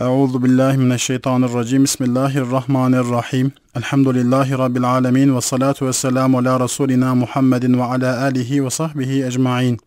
Euzu billahi mineşşeytanirracim. Bismillahirrahmanirrahim. Elhamdülillahi rabbil alamin ve salatu vesselamu ala rasulina Muhammedin ve ala alihi ve sahbihi ecmaîn.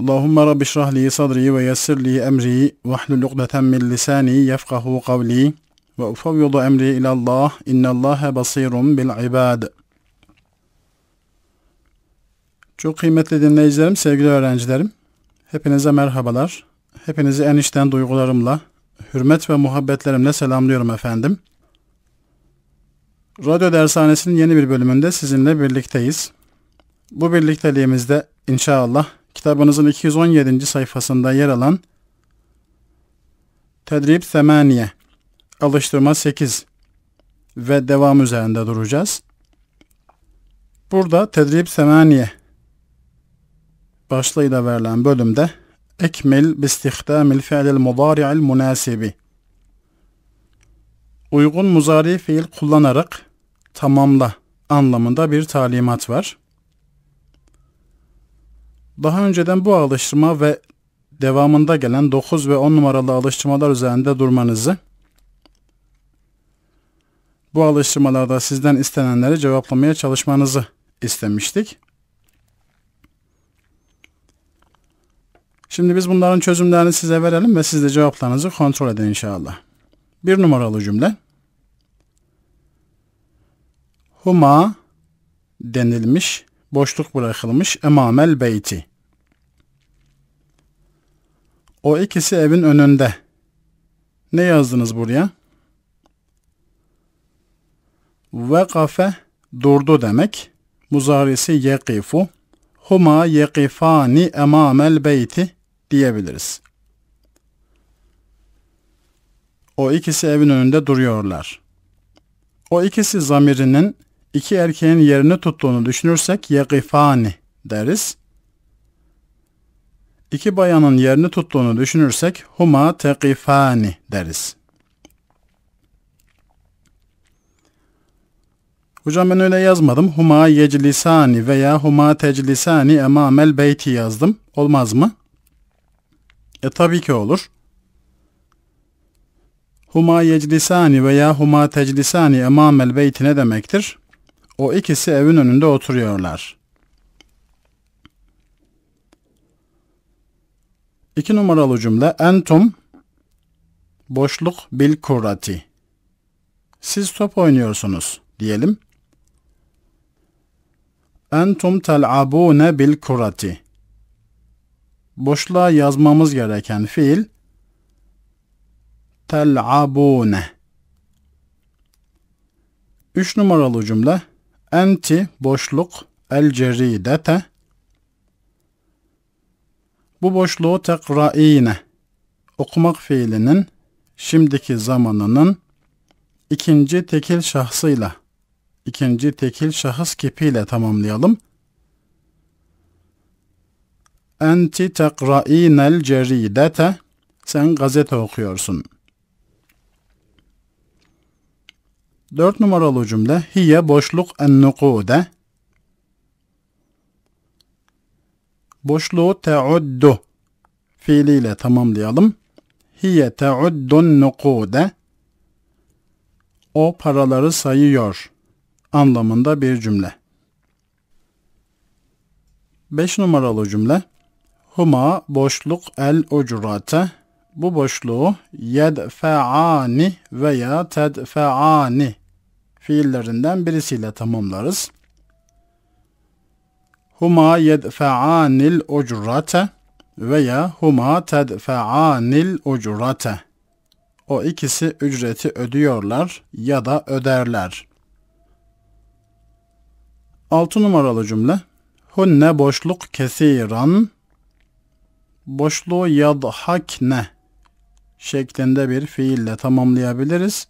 Allahumme rabbi şrah li sadri ve yessir li emri ve hlul ukdeten min lisani yefkahu kavli ve ufevvidu emri ila Allah. İnallaha basirun bil ibad. Çok kıymetli dinleyicilerim, sevgili öğrencilerim. Hepinize merhabalar. Hepinizi en içten duygularımla, hürmet ve muhabbetlerimle selamlıyorum efendim. Radyo Dershanesi'nin yeni bir bölümünde sizinle birlikteyiz. Bu birlikteliğimizde inşallah kitabınızın 217. sayfasında yer alan Tedrib Semaniye, Alıştırma 8 ve devam üzerinde duracağız. Burada Tedrib Semaniye başlığıyla verilen bölümde Ekmel, bistihdamil fi'lil mudari'il münasibi. Uygun muzari fiil kullanarak tamamla anlamında bir talimat var. Daha önceden bu alıştırma ve devamında gelen 9 ve 10 numaralı alıştırmalar üzerinde durmanızı bu alıştırmalarda sizden istenenleri cevaplamaya çalışmanızı istemiştik. Şimdi biz bunların çözümlerini size verelim ve siz de cevaplarınızı kontrol edin inşallah. Bir numaralı cümle. Huma denilmiş, boşluk bırakılmış emamel beyti. O ikisi evin önünde. Ne yazdınız buraya? Vekafe durdu demek. Muzarisi yekifu. Huma yekifani emamel beyti diyebiliriz. O ikisi evin önünde duruyorlar. O ikisi zamirinin iki erkeğin yerini tuttuğunu düşünürsek yegifani deriz. İki bayanın yerini tuttuğunu düşünürsek huma tekifani deriz. Hocam ben öyle yazmadım. Huma yeclisani veya huma teclisani emamel beyti yazdım. Olmaz mı? E tabii ki olur. Huma yeclisani veya huma teclisani emamel beyti ne demektir? O ikisi evin önünde oturuyorlar. İki numaralı cümle entum boşluk bil kurati. Siz top oynuyorsunuz diyelim. Entum tel'abune bil kurati boşluğa yazmamız gereken fiil tel'abune. Üç numaralı cümle enti boşluk el ceridete bu boşluğu tekra'ine okumak fiilinin şimdiki zamanının ikinci tekil şahsıyla ikinci tekil şahıs kipiyle tamamlayalım. Enti tekra'inel ceridete. Sen gazete okuyorsun. Dört numaralı cümle. Hiye boşluk en nukude. Boşluğu teuddu fiiliyle tamamlayalım. Hiye teuddun nukude. O paraları sayıyor anlamında bir cümle. 5 numaralı cümle Huma boşluk el ucrate. Bu boşluğu yedfe'ani veya tedfe'ani fiillerinden birisiyle tamamlarız. Huma yedfe'anil ucrate veya huma tedfe'anil ucrate. O ikisi ücreti ödüyorlar ya da öderler. 6 numaralı cümle. Hunne boşluk kesiran boşluğu yadhakne şeklinde bir fiille tamamlayabiliriz.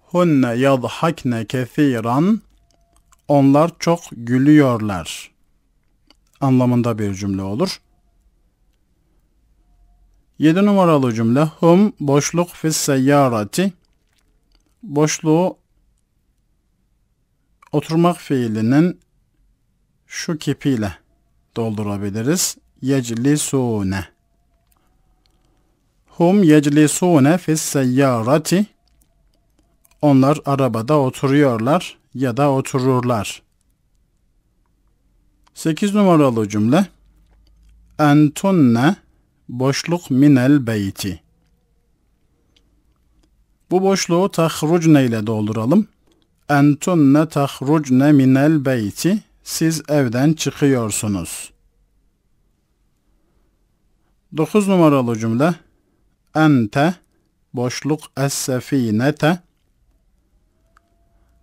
Hunne yadhakne kethiran onlar çok gülüyorlar anlamında bir cümle olur. 7 numaralı cümle hum boşluk fis seyyarati boşluğu oturmak fiilinin şu kipiyle doldurabiliriz. Yeclisune. Hum yeclisune fis seyyarati. Onlar arabada oturuyorlar ya da otururlar. 8 numaralı cümle. Entunne boşluk minel beyti. Bu boşluğu tahrucne ile dolduralım. Entunne tahrucne minel beyti. Siz evden çıkıyorsunuz. 9 numaralı cümle Ente boşluk es-sefinete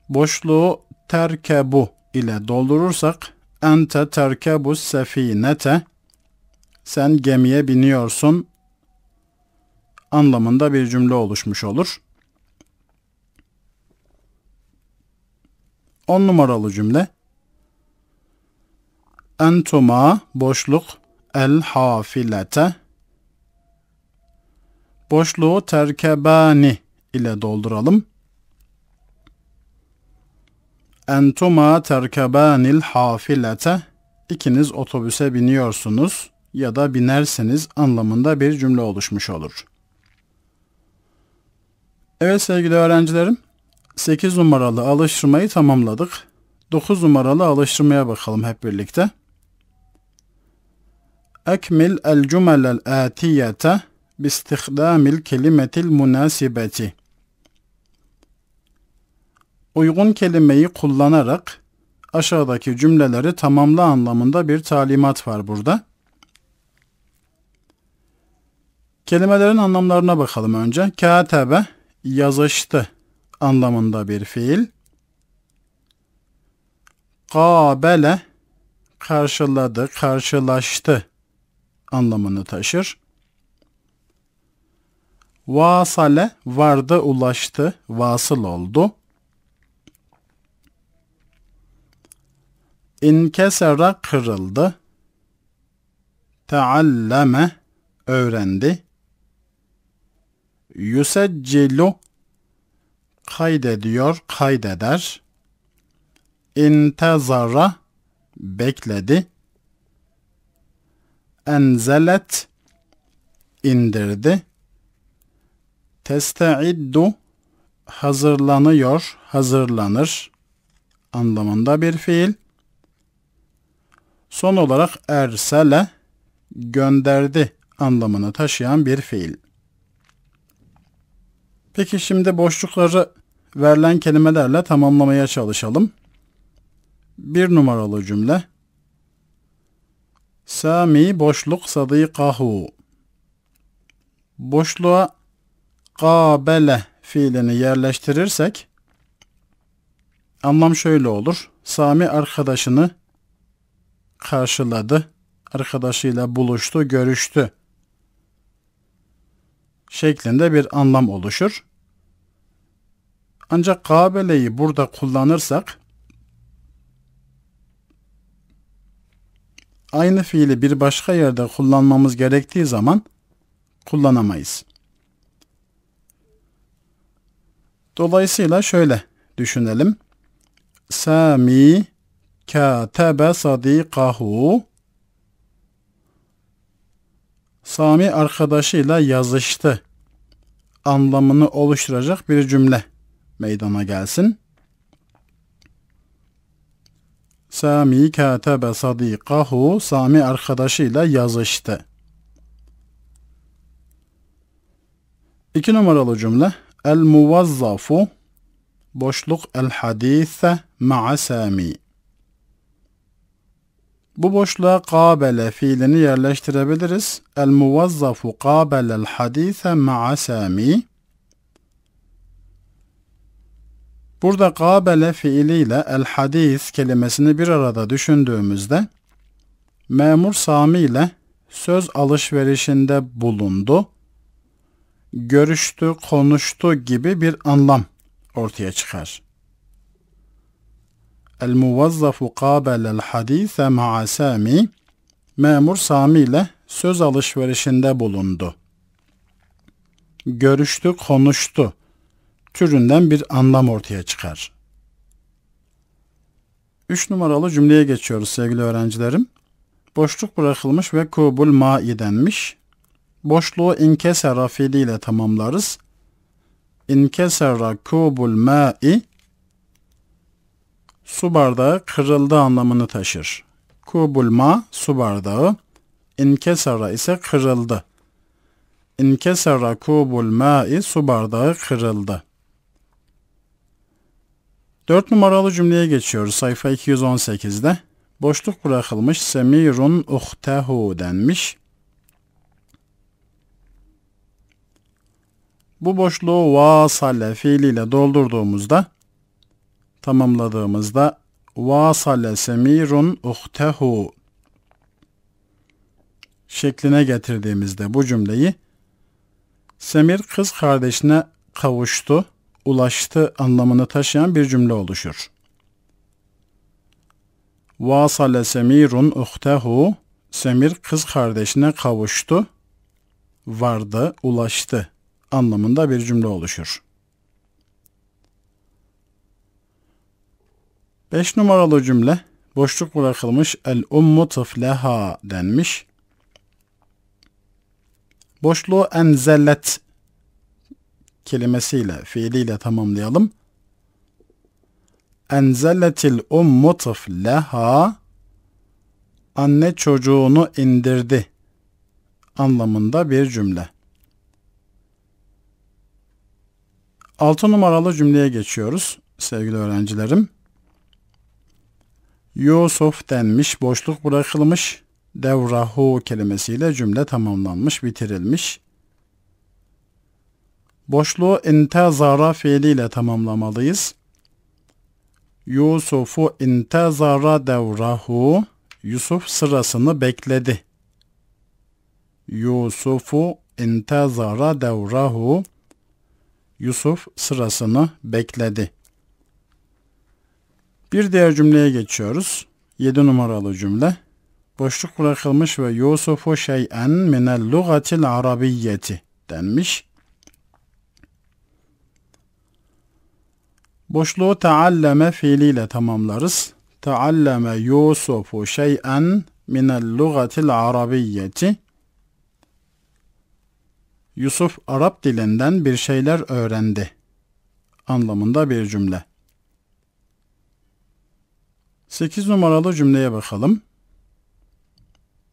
boşluğu terkebu ile doldurursak ente terkebu sefinete sen gemiye biniyorsun anlamında bir cümle oluşmuş olur. 10 numaralı cümle entuma boşluk el hafilete boşluğu terkebani ile dolduralım. Entuma terkebanil hafilete ikiniz otobüse biniyorsunuz ya da binersiniz anlamında bir cümle oluşmuş olur. Evet sevgili öğrencilerim 8 numaralı alıştırmayı tamamladık. 9 numaralı alıştırmaya bakalım hep birlikte. أكمل الجمل الآتية باستخدام الكلمة المناسبة. Uygun kelimeyi kullanarak aşağıdaki cümleleri tamamla anlamında bir talimat var burada. Kelimelerin anlamlarına bakalım önce. Kâtebe yazıştı anlamında bir fiil. Kabele karşıladı, karşılaştı anlamını taşır. Vasale vardı ulaştı, vasıl oldu. İnkesera kırıldı. Tealleme öğrendi. Yüseccilu kaydediyor, kaydeder. İntezara bekledi enzelet indirdi. Testeiddu hazırlanıyor, hazırlanır anlamında bir fiil. Son olarak ersele gönderdi anlamını taşıyan bir fiil. Peki şimdi boşlukları verilen kelimelerle tamamlamaya çalışalım. Bir numaralı cümle Sami boşluk sadikahu. Boşluğa kabele fiilini yerleştirirsek anlam şöyle olur. Sami arkadaşını karşıladı. Arkadaşıyla buluştu, görüştü. Şeklinde bir anlam oluşur. Ancak kabeleyi burada kullanırsak aynı fiili bir başka yerde kullanmamız gerektiği zaman kullanamayız. Dolayısıyla şöyle düşünelim. Sami kâtebe sadîkahu Sami arkadaşıyla yazıştı anlamını oluşturacak bir cümle meydana gelsin. Sami kâtebe sadîkahu Sami arkadaşıyla yazıştı. İki numaralı cümle El muvazzafu boşluk el hadise ma'a Sami. Bu boşluğa kabele fiilini yerleştirebiliriz. El muvazzafu kabelel hadise ma'a Sami. Burada kabele fiiliyle el hadis kelimesini bir arada düşündüğümüzde memur Sami ile söz alışverişinde bulundu, görüştü, konuştu gibi bir anlam ortaya çıkar. El muvazzafu kabele el hadise ma'a Sami memur Sami ile söz alışverişinde bulundu. Görüştü, konuştu türünden bir anlam ortaya çıkar. Üç numaralı cümleye geçiyoruz sevgili öğrencilerim. Boşluk bırakılmış ve kubul ma'i denmiş. Boşluğu inkesera fiiliyle tamamlarız. İnkesera kubul ma'i su bardağı kırıldı anlamını taşır. Kubul ma su bardağı, inkesara ise kırıldı. İnkesara kubul ma'i su bardağı kırıldı. 4 numaralı cümleye geçiyoruz sayfa 218'de. Boşluk bırakılmış semirun uhtehu denmiş. Bu boşluğu vasale fiiliyle doldurduğumuzda tamamladığımızda vasale semirun uhtehu şekline getirdiğimizde bu cümleyi Semir kız kardeşine kavuştu ulaştı anlamını taşıyan bir cümle oluşur. Vasale Semirun uhtehu Semir kız kardeşine kavuştu, vardı, ulaştı anlamında bir cümle oluşur. Beş numaralı cümle boşluk bırakılmış el ummu tıfleha denmiş. Boşluğu enzellet kelimesiyle, fiiliyle tamamlayalım. Enzeletil ummu tıfleha Anne çocuğunu indirdi anlamında bir cümle. 6 numaralı cümleye geçiyoruz sevgili öğrencilerim. Yusuf denmiş, boşluk bırakılmış, devrahu kelimesiyle cümle tamamlanmış, bitirilmiş. Boşluğu intezara fiiliyle tamamlamalıyız. Yusufu intezara devrahu. Yusuf sırasını bekledi. Yusufu intezara devrahu. Yusuf sırasını bekledi. Bir diğer cümleye geçiyoruz. 7 numaralı cümle. Boşluk bırakılmış ve Yusufu şey'en minel lugatil arabiyyeti denmiş. Boşluğu taalleme fiiliyle tamamlarız. Taalleme Yusufu şey'en minel lugatil arabiyyeti. Yusuf Arap dilinden bir şeyler öğrendi anlamında bir cümle. 8 numaralı cümleye bakalım.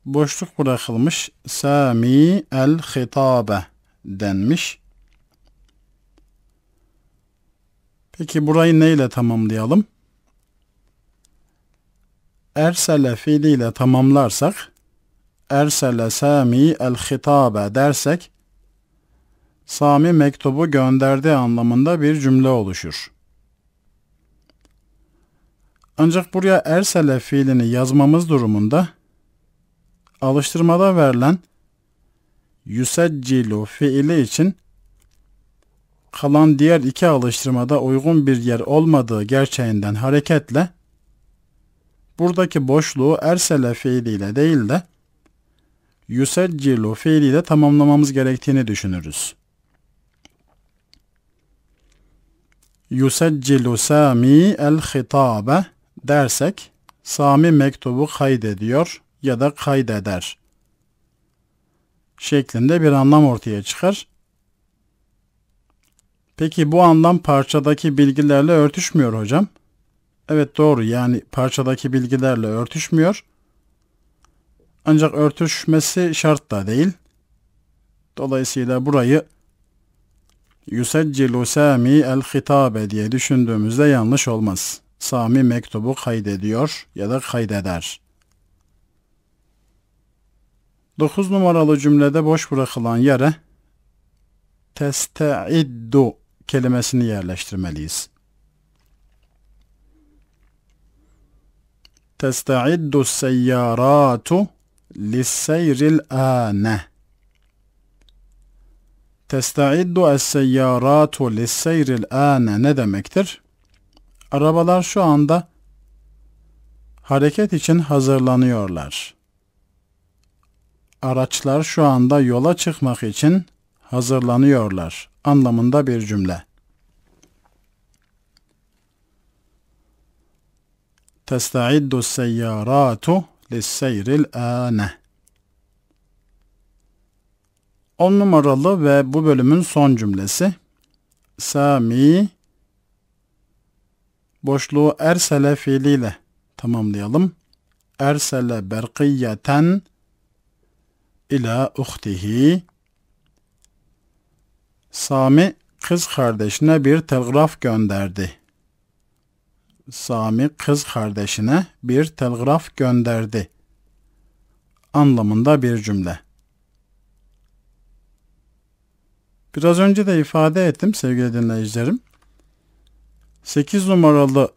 Boşluk bırakılmış. Sami el hitabe denmiş. Peki burayı neyle tamamlayalım? Ersele fiiliyle tamamlarsak Ersele Sami el hitabe dersek Sami mektubu gönderdi anlamında bir cümle oluşur. Ancak buraya ersele fiilini yazmamız durumunda alıştırmada verilen yüseccilu fiili için kalan diğer iki alıştırmada uygun bir yer olmadığı gerçeğinden hareketle buradaki boşluğu ersele fiiliyle değil de yüseccilu fiiliyle tamamlamamız gerektiğini düşünürüz. Yüseccilu Sami el hitabe dersek Sami mektubu kaydediyor ya da kaydeder şeklinde bir anlam ortaya çıkar Peki bu anlam parçadaki bilgilerle örtüşmüyor hocam. Evet doğru yani parçadaki bilgilerle örtüşmüyor. Ancak örtüşmesi şart da değil. Dolayısıyla burayı Yüseccilu Sami el hitabe diye düşündüğümüzde yanlış olmaz. Sami mektubu kaydediyor ya da kaydeder. 9 numaralı cümlede boş bırakılan yere testa'iddu kelimesini yerleştirmeliyiz. Testa'iddu seyyaratu lisseyril âne Testa'iddu es-seyyaratu lisseyril âne ne demektir? Arabalar şu anda hareket için hazırlanıyorlar. Araçlar şu anda yola çıkmak için hazırlanıyorlar anlamında bir cümle. Testa'iddu seyyaratu lisseyril âne. On numaralı ve bu bölümün son cümlesi. Sami boşluğu ersele fiiliyle tamamlayalım. Ersele berkiyeten ila uhtihi Sami kız kardeşine bir telgraf gönderdi. Sami kız kardeşine bir telgraf gönderdi. Anlamında bir cümle. Biraz önce de ifade ettim sevgili dinleyicilerim. 8 numaralı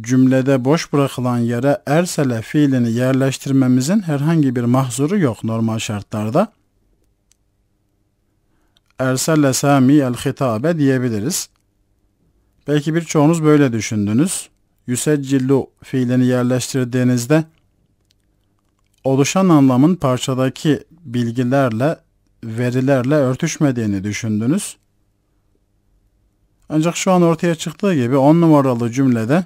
cümlede boş bırakılan yere ersele fiilini yerleştirmemizin herhangi bir mahzuru yok normal şartlarda erselle Sami el hitabe diyebiliriz. Belki birçoğunuz böyle düşündünüz. Yüseccillu fiilini yerleştirdiğinizde oluşan anlamın parçadaki bilgilerle, verilerle örtüşmediğini düşündünüz. Ancak şu an ortaya çıktığı gibi on numaralı cümlede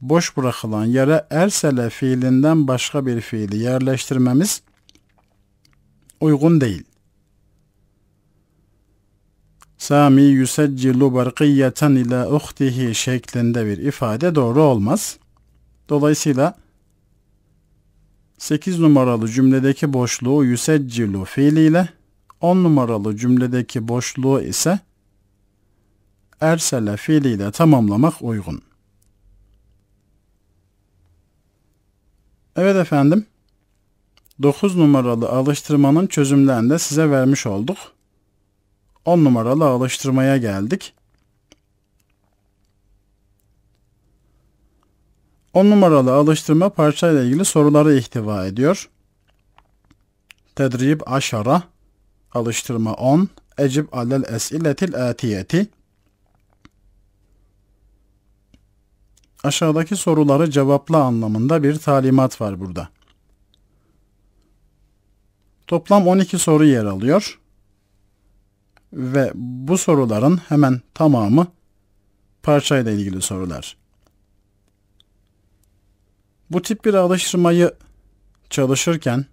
boş bırakılan yere ersele fiilinden başka bir fiili yerleştirmemiz uygun değil. Sami yüseccilu barkiyeten ile uhtihi şeklinde bir ifade doğru olmaz. Dolayısıyla 8 numaralı cümledeki boşluğu yüseccilu fiiliyle 10 numaralı cümledeki boşluğu ise ersele fiiliyle tamamlamak uygun. Evet efendim. 9 numaralı alıştırmanın çözümlerini de size vermiş olduk. 10 numaralı alıştırmaya geldik. 10 numaralı alıştırma parçayla ilgili soruları ihtiva ediyor. Tedrib aşara alıştırma 10 Ecib alel esiletil atiyeti Aşağıdaki soruları cevapla anlamında bir talimat var burada. Toplam 12 soru yer alıyor ve bu soruların hemen tamamı parçayla ilgili sorular. Bu tip bir alıştırmayı çalışırken,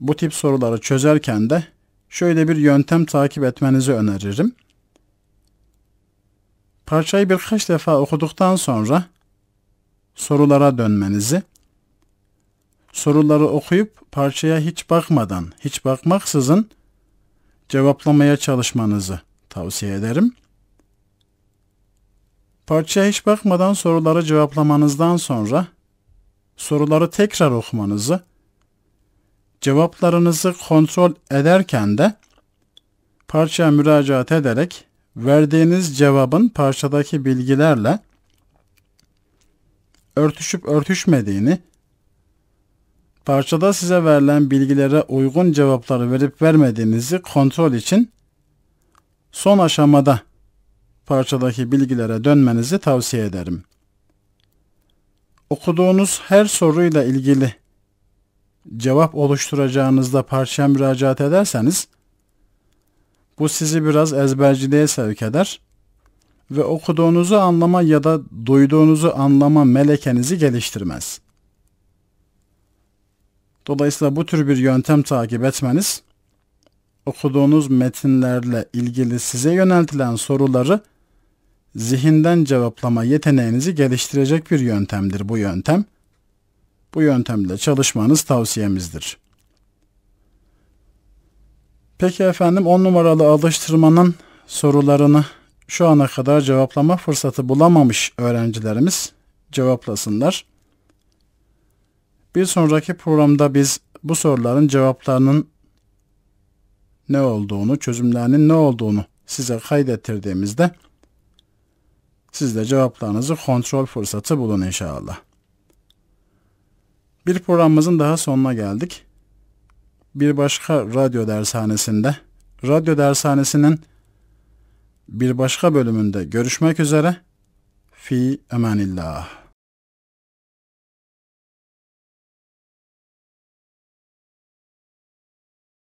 bu tip soruları çözerken de şöyle bir yöntem takip etmenizi öneririm. Parçayı birkaç defa okuduktan sonra sorulara dönmenizi, soruları okuyup parçaya hiç bakmadan, hiç bakmaksızın cevaplamaya çalışmanızı tavsiye ederim. Parçaya hiç bakmadan soruları cevaplamanızdan sonra soruları tekrar okumanızı, cevaplarınızı kontrol ederken de parçaya müracaat ederek verdiğiniz cevabın parçadaki bilgilerle örtüşüp örtüşmediğini parçada size verilen bilgilere uygun cevapları verip vermediğinizi kontrol için son aşamada parçadaki bilgilere dönmenizi tavsiye ederim. Okuduğunuz her soruyla ilgili cevap oluşturacağınızda parçaya müracaat ederseniz bu sizi biraz ezberciliğe sevk eder ve okuduğunuzu anlama ya da duyduğunuzu anlama melekenizi geliştirmez.'' Dolayısıyla bu tür bir yöntem takip etmeniz okuduğunuz metinlerle ilgili size yöneltilen soruları zihinden cevaplama yeteneğinizi geliştirecek bir yöntemdir bu yöntem. Bu yöntemle çalışmanız tavsiyemizdir. Peki efendim 10 numaralı alıştırmanın sorularını şu ana kadar cevaplama fırsatı bulamamış öğrencilerimiz cevaplasınlar. Bir sonraki programda biz bu soruların cevaplarının ne olduğunu, çözümlerinin ne olduğunu size kaydettirdiğimizde siz de cevaplarınızı kontrol fırsatı bulun inşallah. Bir programımızın daha sonuna geldik. Bir başka radyo dershanesinde, radyo dershanesinin bir başka bölümünde görüşmek üzere. Fi emanillah.